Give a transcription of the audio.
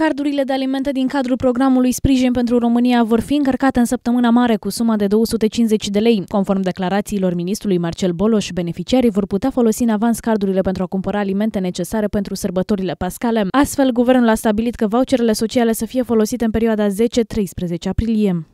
Cardurile de alimente din cadrul programului Sprijin pentru România vor fi încărcate în săptămâna mare cu suma de 250 de lei. Conform declarațiilor ministrului Marcel Boloș, beneficiarii vor putea folosi în avans cardurile pentru a cumpăra alimente necesare pentru sărbătorile pascale. Astfel, guvernul a stabilit că voucherele sociale să fie folosite în perioada 10-13 aprilie.